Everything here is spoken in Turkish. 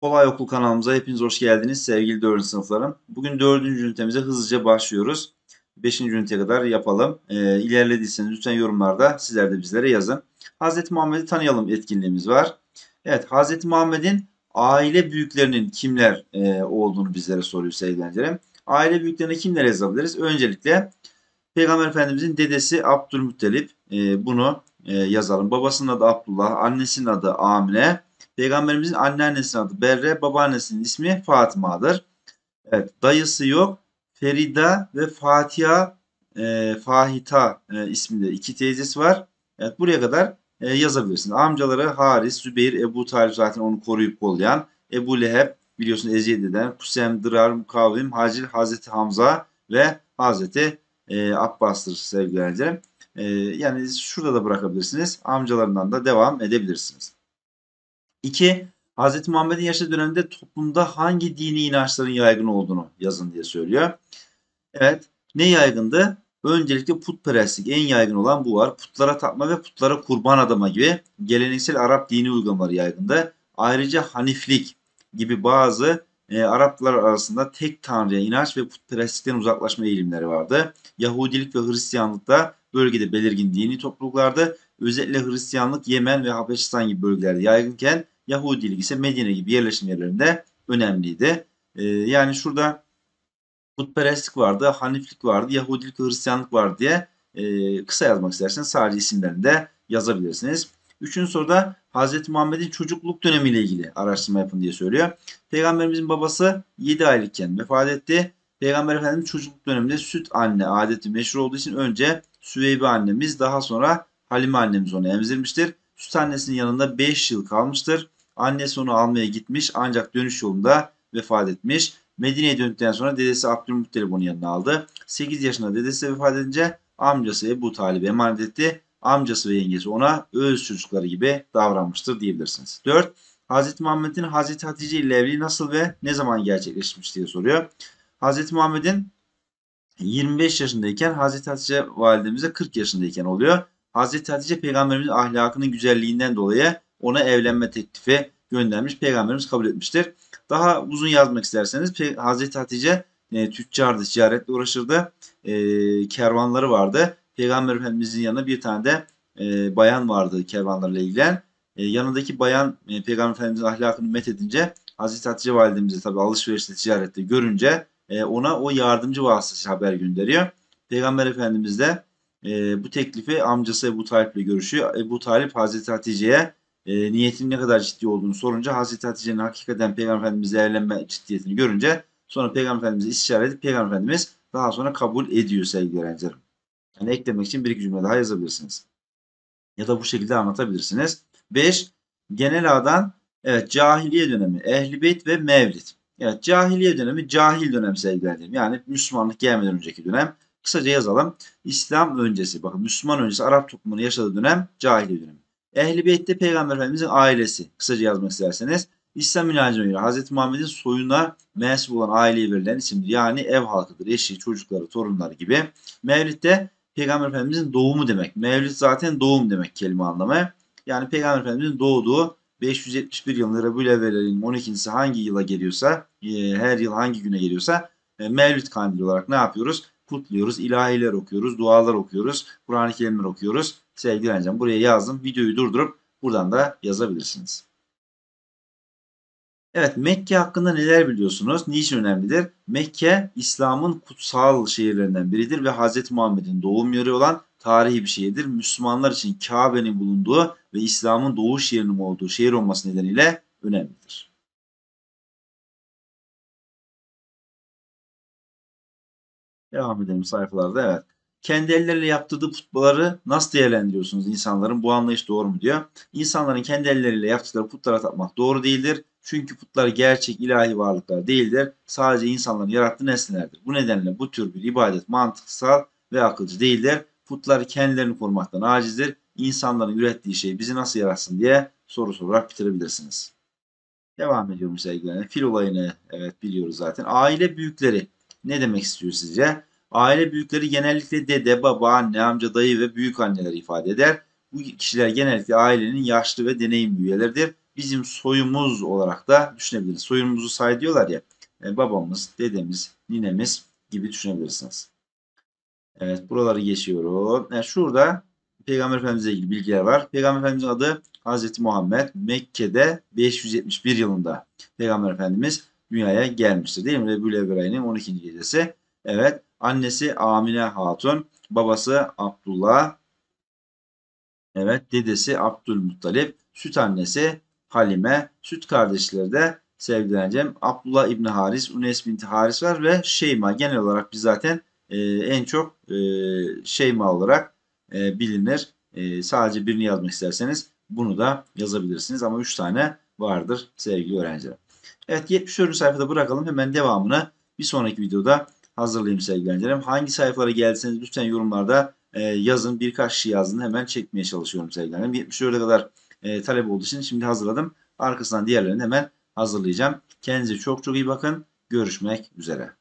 Kolay Okul kanalımıza hepiniz hoş geldiniz sevgili 4. sınıflarım. Bugün 4. ünitemize hızlıca başlıyoruz. 5. üniteye kadar yapalım. E, ilerlediyseniz lütfen yorumlarda sizler de bizlere yazın. Hz. Muhammed'i tanıyalım etkinliğimiz var. Evet Hz. Muhammed'in aile büyüklerinin kimler e, olduğunu bizlere soruyor sevgilencilerim. Aile büyüklerine kimler yazabiliriz? Öncelikle Peygamber Efendimizin dedesi Abdülmuttalip e, bunu e, yazalım. Babasının adı Abdullah, annesinin adı Amine, Peygamberimizin anneannesinin adı Berre, babaannesinin ismi Fatıma'dır. Evet, dayısı yok. Ferida ve Fatiha e, Fahita e, isminde iki teyzesi var. Evet, buraya kadar e, yazabilirsiniz. Amcaları Haris, Zübeyir, Ebu Talib zaten onu koruyup kollayan. Ebu Leheb biliyorsunuz eziyet eden. Kusem, Dırar, Mukavim, Hacil, Hazreti Hamza ve Hazreti e, Abbas'tır sevgili öğrencilerim. E, yani şurada da bırakabilirsiniz. Amcalarından da devam edebilirsiniz. 2. Hz. Muhammed'in yaşadığı dönemde toplumda hangi dini inançların yaygın olduğunu yazın diye söylüyor. Evet ne yaygındı? Öncelikle putperestlik en yaygın olan bu var. Putlara tapma ve putlara kurban adama gibi geleneksel Arap dini uygulamaları yaygındı. Ayrıca haniflik gibi bazı e, Araplar arasında tek tanrıya inanç ve putperestlikten uzaklaşma eğilimleri vardı. Yahudilik ve Hristiyanlık da bölgede belirgin dini topluluklardı. Özellikle Hristiyanlık Yemen ve Habeşistan gibi bölgelerde yaygınken Yahudilik ise Medine gibi yerleşim yerlerinde önemliydi. Ee, yani şurada putperestlik vardı, Haniflik vardı, Yahudilik ve Hristiyanlık vardı diye e, kısa yazmak isterseniz sadece isimlerini de yazabilirsiniz. Üçüncü soruda Hz. Muhammed'in çocukluk dönemiyle ilgili araştırma yapın diye söylüyor. Peygamberimizin babası 7 aylıkken vefat etti. Peygamber Efendimiz çocukluk döneminde süt anne adeti meşhur olduğu için önce Süveybi annemiz daha sonra Halime annemiz onu emzirmiştir. Süt annesinin yanında 5 yıl kalmıştır. Annesi onu almaya gitmiş ancak dönüş yolunda vefat etmiş. Medine'ye döndükten sonra dedesi Abdülmuttalip onun yanına aldı. 8 yaşında dedesi vefat edince amcası Ebu Talib emanet etti. Amcası ve yengesi ona öz çocukları gibi davranmıştır diyebilirsiniz. 4. Hz. Muhammed'in Hz. Hatice ile evliliği nasıl ve ne zaman gerçekleşmiş diye soruyor. Hz. Muhammed'in 25 yaşındayken Hz. Hatice validemize 40 yaşındayken oluyor. Hazreti Hatice peygamberimizin ahlakının güzelliğinden dolayı ona evlenme teklifi göndermiş. Peygamberimiz kabul etmiştir. Daha uzun yazmak isterseniz Hazreti Hatice e, tüccardı, ticaretle uğraşırdı. E, kervanları vardı. Peygamber Efendimizin yanına bir tane de e, bayan vardı kervanlarla ilgilen. E, yanındaki bayan e, Peygamber Efendimizin ahlakını met edince Hazreti Hatice validemize tabi alışverişte ticarette görünce e, ona o yardımcı vasıtası haber gönderiyor. Peygamber Efendimiz de e, bu teklifi amcası Ebu Talip ile görüşüyor. Ebu Talip Hazreti Hatice'ye e, niyetin ne kadar ciddi olduğunu sorunca Hazreti Hatice'nin hakikaten Peygamber Efendimiz'e evlenme ciddiyetini görünce sonra Peygamber Efendimiz'e istişare edip Peygamber Efendimiz daha sonra kabul ediyor sevgili öğrencilerim. Yani eklemek için bir iki cümle daha yazabilirsiniz. Ya da bu şekilde anlatabilirsiniz. 5. Genel A'dan evet cahiliye dönemi, ehli beyt ve mevlid. Evet cahiliye dönemi cahil dönem sevgili öğrencilerim. Yani Müslümanlık gelmeden önceki dönem. Kısaca yazalım. İslam öncesi, bakın Müslüman öncesi Arap toplumunun yaşadığı dönem cahiliye dönemi. Ehli Beyt'te Peygamber Efendimizin ailesi. Kısaca yazmak isterseniz İslam inancına göre Hz. Muhammed'in soyuna mensup olan aileye verilen isimdir. Yani ev halkıdır. Eşi, çocukları, torunları gibi. Mevlid de Peygamber Efendimizin doğumu demek. Mevlid zaten doğum demek kelime anlamı. Yani Peygamber Efendimizin doğduğu 571 yılında Rabiülevvel'in 12.si hangi yıla geliyorsa, e, her yıl hangi güne geliyorsa e, Mevlid kandili olarak ne yapıyoruz? kutluyoruz, ilahiler okuyoruz, dualar okuyoruz, Kur'an-ı Kerimler okuyoruz. Sevgili öğrencim buraya yazdım. Videoyu durdurup buradan da yazabilirsiniz. Evet Mekke hakkında neler biliyorsunuz? Niçin önemlidir? Mekke İslam'ın kutsal şehirlerinden biridir ve Hz. Muhammed'in doğum yeri olan tarihi bir şehirdir. Müslümanlar için Kabe'nin bulunduğu ve İslam'ın doğuş yerinin olduğu şehir olması nedeniyle önemlidir. Devam edelim sayfalarda. Evet. Kendi elleriyle yaptırdığı putları nasıl değerlendiriyorsunuz insanların? Bu anlayış doğru mu diyor. İnsanların kendi elleriyle yaptıkları putlara tapmak doğru değildir. Çünkü putlar gerçek ilahi varlıklar değildir. Sadece insanların yarattığı nesnelerdir. Bu nedenle bu tür bir ibadet mantıksal ve akılcı değildir. Putlar kendilerini korumaktan acizdir. İnsanların ürettiği şey bizi nasıl yaratsın diye soru sorarak bitirebilirsiniz. Devam ediyorum sevgilerine. Fil olayını evet biliyoruz zaten. Aile büyükleri ne demek istiyor sizce? Aile büyükleri genellikle dede, baba, anne, amca, dayı ve büyük anneler ifade eder. Bu kişiler genellikle ailenin yaşlı ve deneyimli üyeleridir. Bizim soyumuz olarak da düşünebiliriz. Soyumuzu say diyorlar ya. E, babamız, dedemiz, ninemiz gibi düşünebilirsiniz. Evet buraları geçiyorum. Yani e, şurada Peygamber Efendimiz'e ilgili bilgiler var. Peygamber Efendimiz'in adı Hazreti Muhammed. Mekke'de 571 yılında Peygamber Efendimiz dünyaya gelmiştir değil mi? Rebül Ebrey'nin 12. gecesi. Evet annesi Amine Hatun, babası Abdullah, evet dedesi Abdülmuttalip, süt annesi Halime, süt kardeşleri de sevgileneceğim. Abdullah İbni Haris, Unes binti Haris var ve Şeyma genel olarak biz zaten e, en çok e, Şeyma olarak e, bilinir. E, sadece birini yazmak isterseniz bunu da yazabilirsiniz ama 3 tane vardır sevgili öğrencilerim. Evet 74. sayfada bırakalım. Hemen devamını bir sonraki videoda hazırlayayım sevgili Hangi sayfalara geldiyseniz lütfen yorumlarda e, yazın. Birkaç şey yazın. Hemen çekmeye çalışıyorum sevgili öğrencilerim. 74'e kadar e, talep olduğu için şimdi hazırladım. Arkasından diğerlerini hemen hazırlayacağım. Kendinize çok çok iyi bakın. Görüşmek üzere.